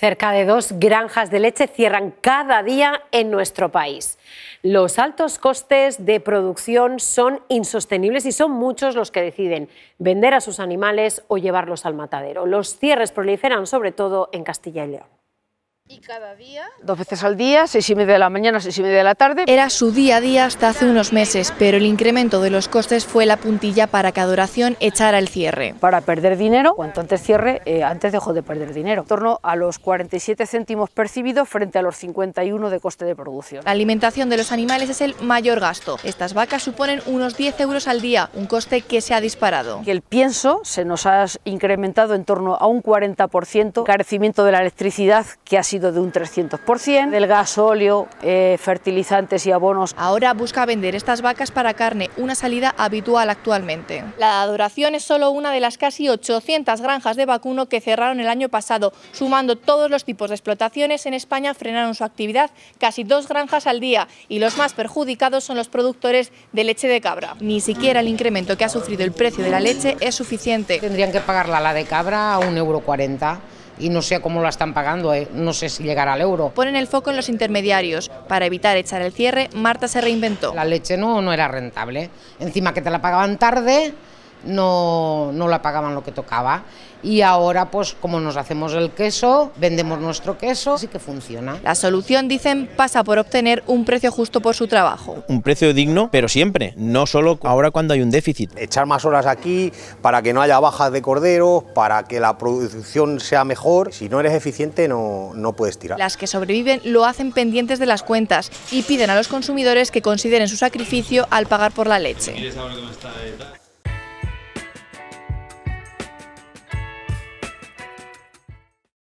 Cerca de dos granjas de leche cierran cada día en nuestro país. Los altos costes de producción son insostenibles y son muchos los que deciden vender a sus animales o llevarlos al matadero. Los cierres proliferan sobre todo en Castilla y León. Y cada día. Dos veces al día, seis y media de la mañana, seis y media de la tarde. Era su día a día hasta hace unos meses, pero el incremento de los costes fue la puntilla para que Adoración echara el cierre. Para perder dinero, cuanto antes cierre, eh, antes dejó de perder dinero. En torno a los 47 céntimos percibidos frente a los 51 de coste de producción. La alimentación de los animales es el mayor gasto. Estas vacas suponen unos 10 euros al día, un coste que se ha disparado. El pienso se nos ha incrementado en torno a un 40%, carecimiento de la electricidad que ha sido de un 300%, del gas, óleo, eh, fertilizantes y abonos. Ahora busca vender estas vacas para carne, una salida habitual actualmente. La adoración es solo una de las casi 800 granjas de vacuno que cerraron el año pasado, sumando todos los tipos de explotaciones en España frenaron su actividad casi dos granjas al día y los más perjudicados son los productores de leche de cabra. Ni siquiera el incremento que ha sufrido el precio de la leche es suficiente. Tendrían que pagarla la de cabra a 1,40 euro y no sé cómo la están pagando, eh, no sé si llegará al euro. Ponen el foco en los intermediarios. Para evitar echar el cierre, Marta se reinventó. La leche no, no era rentable. Encima que te la pagaban tarde no, no la pagaban lo que tocaba. Y ahora, pues como nos hacemos el queso, vendemos nuestro queso, así que funciona. La solución, dicen, pasa por obtener un precio justo por su trabajo. Un precio digno, pero siempre, no solo ahora cuando hay un déficit. Echar más horas aquí para que no haya bajas de cordero, para que la producción sea mejor. Si no eres eficiente, no, no puedes tirar. Las que sobreviven lo hacen pendientes de las cuentas y piden a los consumidores que consideren su sacrificio al pagar por la leche.